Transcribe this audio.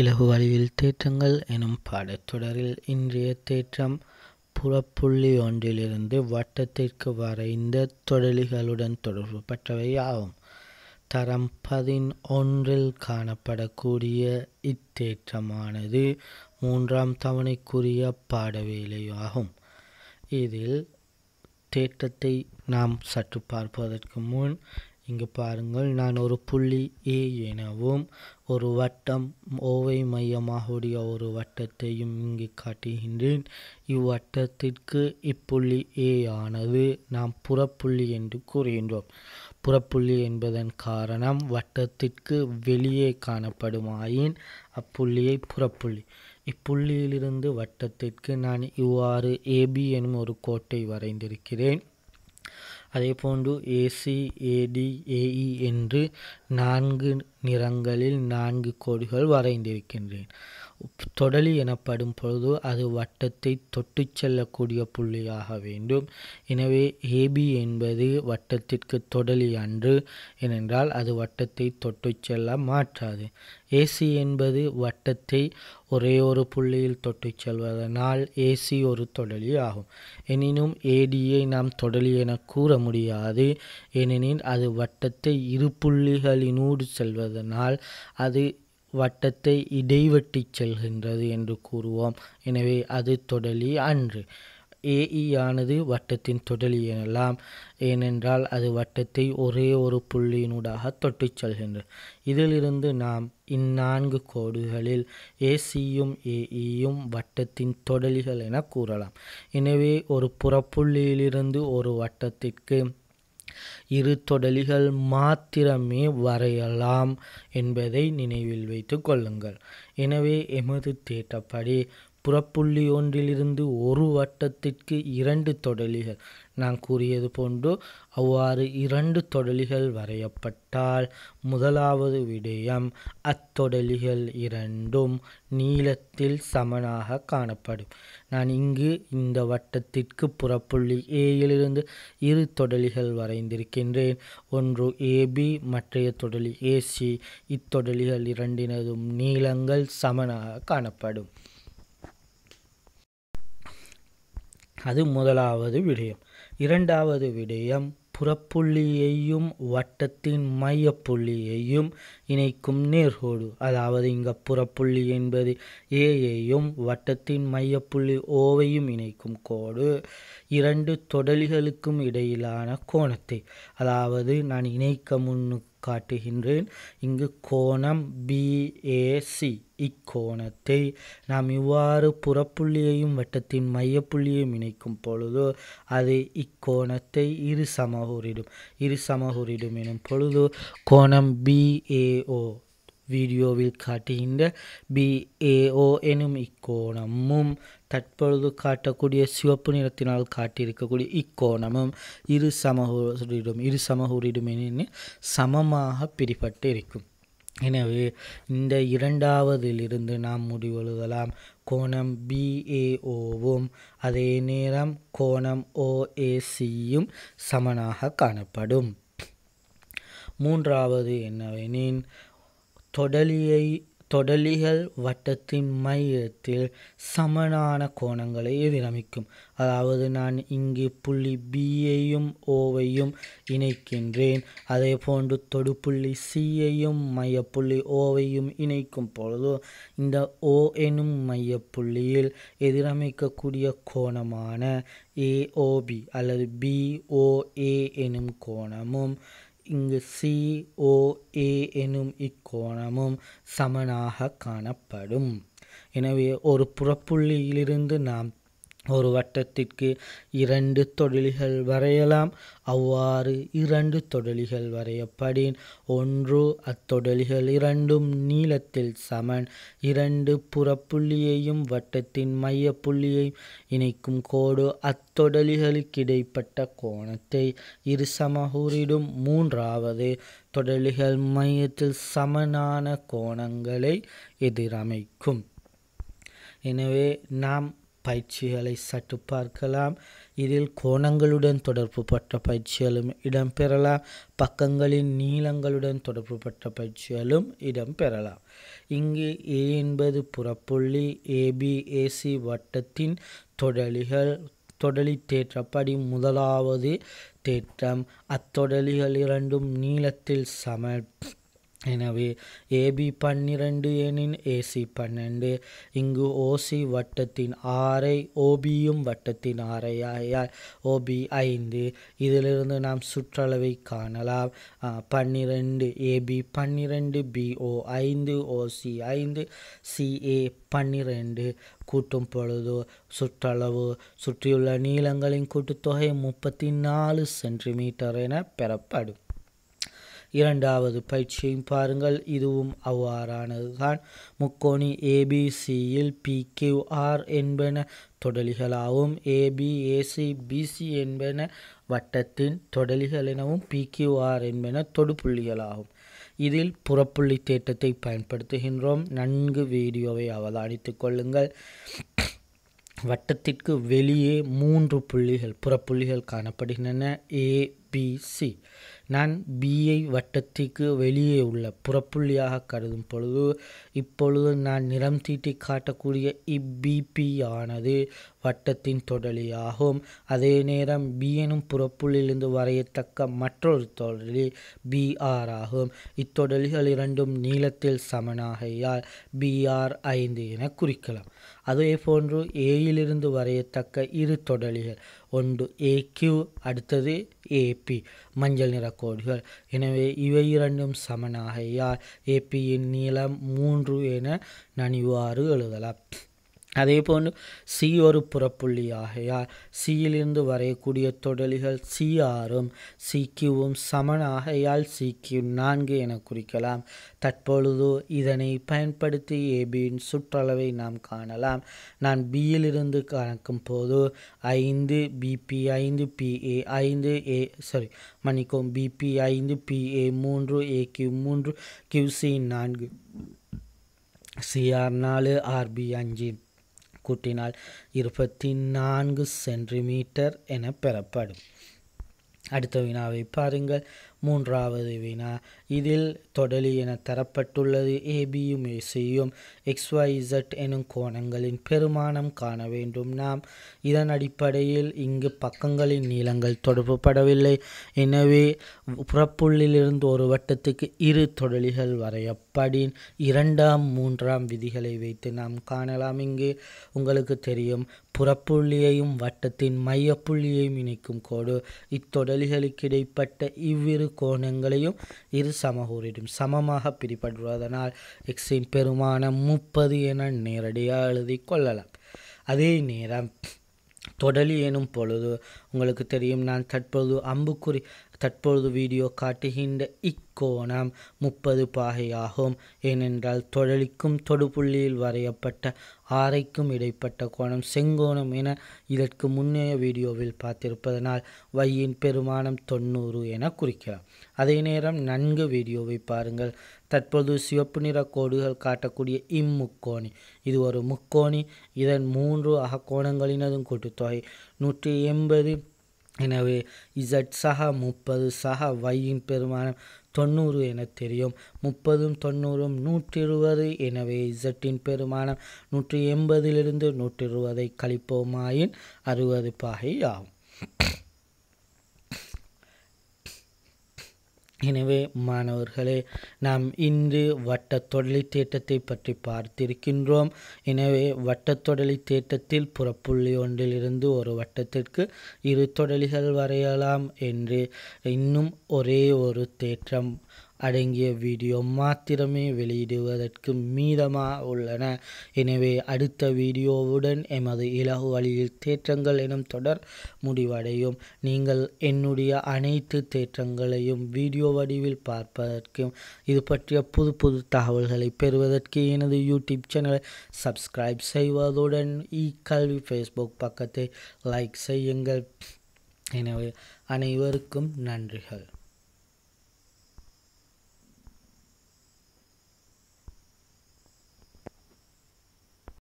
இலகு அறிவில் தேற்றங்கள் எனும் பாடத்தொடரில் இன்றைய தேற்றம் புறப்புள்ளி ஒன்றிலிருந்து வட்டத்திற்கு வரைந்த தொடலிகளுடன் தொடர்புபட்டவை ஆகும் தரம் பதினொன்றில் காணப்படக்கூடிய இத்தேற்றமானது மூன்றாம் தவணைக்குரிய பாடவேலையாகும் இதில் தேற்றத்தை நாம் சற்று பார்ப்பதற்கு முன் இங்கு பாருங்கள் நான் ஒரு புள்ளி ஏ எனவும் ஒரு வட்டம் ஓவை மையமாக உடைய ஒரு வட்டத்தையும் இங்கு காட்டுகின்றேன் இவ்வட்டத்திற்கு இப்புள்ளி ஏ ஆனது நாம் புறப்புள்ளி என்று கூறுகின்றோம் புறப்புள்ளி என்பதன் காரணம் வட்டத்திற்கு வெளியே காணப்படுமாயின் அப்புள்ளியை புறப்புள்ளி இப்புள்ளியிலிருந்து வட்டத்திற்கு நான் இவ்வாறு ஏபி எனும் ஒரு கோட்டை வரைந்திருக்கிறேன் போன்று ஏசி ஏடி ஏஇ e என்று நான்கு நிறங்களில் நான்கு கோடுகள் வரைந்திருக்கின்றேன் தொடலி எனப்படும் பொழுது அது வட்டத்தை தொட்டு செல்லக்கூடிய புள்ளியாக வேண்டும் எனவே ஏபி என்பது வட்டத்திற்கு தொடலி அன்று ஏனென்றால் அது வட்டத்தை தொட்டு செல்ல மாற்றாது ஏசி என்பது வட்டத்தை ஒரே ஒரு புள்ளியில் தொட்டு செல்வதனால் ஏசி ஒரு தொடலி ஆகும் எனினும் ஏடியை நாம் தொடலி என கூற முடியாது ஏனெனில் அது வட்டத்தை இரு புள்ளிகளினூடு செல்வதனால் அது வட்டத்தை இடைவெட்டிச் செல்கின்றது என்று கூறுவோம் எனவே அது தொடலி அன்று ஏஇ e ஆனது வட்டத்தின் தொடலி எனலாம் ஏனென்றால் அது வட்டத்தை ஒரே ஒரு புள்ளியினூடாக தொட்டுச் செல்கின்றது இதிலிருந்து நாம் இந்நான்கு கோடுகளில் ஏசியும் ஏஇயும் e வட்டத்தின் தொடலிகள் என கூறலாம் எனவே ஒரு புறப்புள்ளியிலிருந்து ஒரு வட்டத்திற்கு இரு தொடலிகள் மாத்திரமே வரையலாம் என்பதை நினைவில் வைத்து கொள்ளுங்கள் எனவே எமது தேட்டப்படி புறப்புள்ளி ஒன்றிலிருந்து ஒரு வட்டத்திற்கு இரண்டு தொடலிகள் நான் கூறியது போன்று அவ்வாறு இரண்டு தொடலிகள் வரையப்பட்டால் முதலாவது விடயம் அத்தொடலிகள் இரண்டும் நீளத்தில் சமனாக காணப்படும் நான் இங்கு இந்த வட்டத்திற்கு புறப்புள்ளி ஏயிலிருந்து இரு தொடலிகள் வரைந்திருக்கின்றேன் ஒன்று ஏபி மற்றைய தொடலி ஏசி இத்தொடலிகள் இரண்டினதும் நீளங்கள் சமனாக காணப்படும் அது முதலாவது விடயம் இரண்டாவது விடயம் புறப்புள்ளியையும் வட்டத்தின் மையப்புள்ளியையும் இணைக்கும் நேர்கோடு அதாவது இங்க புறப்புள்ளி என்பது ஏயையும் வட்டத்தின் மையப்புள்ளி ஓவையும் இணைக்கும் கோடு இரண்டு தொடலிகளுக்கும் இடையிலான கோணத்தை அதாவது நான் இணைக்க முன்னு காட்டுகின்றேன் இங்கு கோணம் பிஏசி இக்கோணத்தை நாம் இவ்வாறு புறப்புள்ளியையும் வட்டத்தின் மையப்புள்ளியையும் இணைக்கும் பொழுது அது இக்கோணத்தை இரு சமகுறிடும் இரு சமகுறிடும் எனும் பொழுது கோணம் பிஏ BAO வீடியோவில் காட்டுகின்ற பிஏஓ எனும் இக்கோணமும் தற்பொழுது காட்டக்கூடிய சிவப்பு நிறத்தினால் காட்டியிருக்கக்கூடிய இக்கோணமும் இரு சமகூரிடும் இரு சமகூரிடும் என சமமாக பிரிபட்டு இருக்கும் எனவே இந்த இரண்டாவதிலிருந்து நாம் முடிவெழுதலாம் கோணம் பிஏஓவும் அதே நேரம் கோணம் ஓஏசியும் சமனாக காணப்படும் மூன்றாவது என்னவெனின் தொடலியை தொடலிகள் வட்டத்தின் மையத்தில் சமனான கோணங்களை எதிரமைக்கும் அதாவது நான் இங்கு புள்ளி பியையும் ஓவையும் இணைக்கின்றேன் அதே போன்று தொடுப்புள்ளி சியையும் மையப்புள்ளி ஓவையும் இணைக்கும் பொழுது இந்த ஓ எனும் மையப்புள்ளியில் எதிரமைக்கக்கூடிய கோணமான ஏஓபி அல்லது பிஓஏ எனும் கோணமும் இங்கு சிஓஏ எனும் இக்கோணமும் சமனாக காணப்படும் எனவே ஒரு புறப்புள்ளியிலிருந்து நாம் ஒரு வட்டத்திற்கு இரண்டு தொடலிகள் வரையலாம் அவ்வாறு இரண்டு தொடலிகள் வரையப்படின் ஒன்று அத்தொடலிகள் இரண்டும் நீளத்தில் சமன் இரண்டு புறப்புள்ளியையும் வட்டத்தின் மைய புள்ளியையும் இணைக்கும் கோடு அத்தொடலிகளுக்கிடைப்பட்ட கோணத்தை இரு சமகூறிடும் மூன்றாவது தொடலிகள் மையத்தில் சமனான கோணங்களை எதிரமைக்கும் எனவே நாம் பயிற்சிகளை சற்று பார்க்கலாம் இதில் கோணங்களுடன் தொடர்புபட்ட பயிற்சிகளும் இடம்பெறலாம் பக்கங்களின் நீளங்களுடன் தொடர்புபட்ட பயிற்சிகளும் இடம்பெறலாம் இங்கு ஏ என்பது புறப்புள்ளி ஏபிஏசி வட்டத்தின் தொடலிகள் தொடலி தேற்றப்படி முதலாவது தேற்றம் அத்தொடலிகள் இரண்டும் நீளத்தில் சம எனவே ஏபி பன்னிரண்டு எனின் ஏசி பன்னெண்டு இங்கு ஓசி வட்டத்தின் ஆறை ஓபியும் வட்டத்தின் ஆறையாயால் ஓபி ஐந்து இதிலிருந்து நாம் சுற்றளவை காணலாம் பன்னிரண்டு ஏபி பன்னிரண்டு பிஓ ஐந்து ஓசி ஐந்து சிஏ பன்னிரண்டு கூட்டும் பொழுது சுற்றளவு சுற்றியுள்ள நீளங்களின் கூட்டுத்தொகை முப்பத்தி நாலு சென்டிமீட்டர் என பெறப்படும் இரண்டாவது பயிற்சியும் பாருங்கள் இதுவும் அவ்வாறானதுதான் முக்கோணி ஏபிசியில் பிக்யூஆர் என்பன தொடலிகளாகவும் ஏபி ஏசி பிசி என்பன வட்டத்தின் தொடலிகள் எனவும் பிகியூஆர் என்பன தொடுப்புள்ளிகளாகும் இதில் புறப்புள்ளி தேட்டத்தை பயன்படுத்துகின்றோம் நன்கு வீடியோவை அவதானித்து கொள்ளுங்கள் வட்டத்திற்கு வெளியே மூன்று புள்ளிகள் புறப்புள்ளிகள் காணப்படுகின்றன ஏபிசி நான் பிஐ வட்டத்திற்கு வெளியே உள்ள புறப்புள்ளியாக கருதும் பொழுது இப்பொழுது நான் நிறம் தீட்டி காட்டக்கூடிய இப்பிபி ஆனது வட்டத்தின் தொடலியாகும் அதே நேரம் பி எனும் புறப்புள்ளிலிருந்து வரையத்தக்க மற்றொரு தொடலி பி ஆர் ஆகும் இத்தொடலிகள் இரண்டும் நீளத்தில் சமனாகையால் பி ஆர் ஐந்து என குறிக்கலாம் அதே போன்று ஏயிலிருந்து வரையத்தக்க இரு தொடலிகள் ஒன்று ஏ கியூ அடுத்தது ஏபி மஞ்சள் நிற கோடுகள் எனவே இவை இரண்டும் சமனாகையால் ஏபியின் நீளம் மூன்று என நனிவாறு எழுதலாம் அதே போன்று சி ஒரு புறப்புள்ளியாகையால் சியிலிருந்து வரையக்கூடிய தொடலிகள் சி ஆறும் சிக்யூவும் சமனாகையால் கியூ நான்கு என குறிக்கலாம் தற்பொழுது இதனை பயன்படுத்தி ஏபியின் சுற்றளவை நாம் காணலாம் நான் பியிலிருந்து கணக்கும் போது ஐந்து பிபி ஐந்து பிஏ ஐந்து ஏ சாரி மன்னிக்கும் பிபி ஐந்து பிஏ மூன்று ஏ கியூ மூன்று கியூசி நான்கு சிஆர் நாலு ஆர்பி அஞ்சு கூட்டினால் இருபத்தி நான்கு சென்டிமீட்டர் என பெறப்படும் அடுத்த வினாவை பாருங்கள் மூன்றாவது வினா இதில் தொடலி என தரப்பட்டுள்ளது ஏபியும் ஏசியும் எக்ஸ்ஒய்இசட் எனும் கோணங்களின் பெருமானம் காண வேண்டும் நாம் இதன் அடிப்படையில் இங்கு பக்கங்களின் நீளங்கள் தொடர்புபடவில்லை எனவே புறப்புள்ளிலிருந்து ஒரு வட்டத்துக்கு இரு தொடலிகள் வரையப்படின் இரண்டாம் மூன்றாம் விதிகளை வைத்து நாம் காணலாம் இங்கு உங்களுக்கு தெரியும் புறப்புள்ளியையும் வட்டத்தின் மையப்புள்ளியையும் இணைக்கும் கோடு இத்தொடலிகளுக்கிடைப்பட்ட இவ்விரு கோணங்களையும் இரு சமகூரிடும் சமமாக பிரிப்படுவதனால் எக்ஸின் பெருமான முப்பது என நேரடியாக எழுதி கொள்ளலாம் அதே நேரம் தொடலி எனும் பொழுது உங்களுக்கு தெரியும் நான் தற்பொழுது அம்புக்குறி தற்பொழுது வீடியோ காட்டுகின்ற இக்கோணம் முப்பது பாகையாகும் ஏனென்றால் தொடலிக்கும் தொடுபுள்ளியில் வரையப்பட்ட ஆரைக்கும் இடைப்பட்ட கோணம் செங்கோணம் என இதற்கு முன்னைய வீடியோவில் பார்த்திருப்பதனால் வையின் பெருமானம் தொண்ணூறு என குறிக்கலாம் அதே நேரம் நன்கு வீடியோவை பாருங்கள் தற்போது சிவப்பு நிற கோடுகள் காட்டக்கூடிய இம்முக்கோணி இது ஒரு முக்கோணி இதன் மூன்று அகக்கோணங்களினதும் கூட்டுத்தொகை நூற்றி எண்பது எனவே இசட் சஹா முப்பது சஹா வையின் பெருமானம் தொண்ணூறு என தெரியும் முப்பதும் தொண்ணூறும் நூற்றி இருபது எனவே இசட்டின் பெருமானம் நூற்றி எண்பதிலிருந்து நூற்றி இருபதை கழிப்போமாயின் அறுபது பாகை ஆகும் எனவே மாணவர்களே நாம் இன்று வட்டத்தொடலி தேட்டத்தை பற்றி பார்த்திருக்கின்றோம் எனவே வட்டத்தொடலி தேட்டத்தில் புறப்புள்ளி ஒன்றிலிருந்து ஒரு வட்டத்திற்கு இரு தொடலிகள் வரையலாம் என்று இன்னும் ஒரே ஒரு தேற்றம் அடங்கிய வீடியோ மாத்திரமே வெளியிடுவதற்கு மீதமாக உள்ளன எனவே அடுத்த வீடியோவுடன் எமது இலகு வழியில் தேற்றங்கள் எனும் தொடர் முடிவடையும் நீங்கள் என்னுடைய அனைத்து தேற்றங்களையும் வீடியோ வடிவில் பார்ப்பதற்கும் இது பற்றிய புது புது தகவல்களை பெறுவதற்கு எனது யூடியூப் சேனலை சப்ஸ்கிரைப் செய்வதுடன் இ கல்வி ஃபேஸ்புக் பக்கத்தை லைக் செய்யுங்கள் எனவே அனைவருக்கும் நன்றிகள்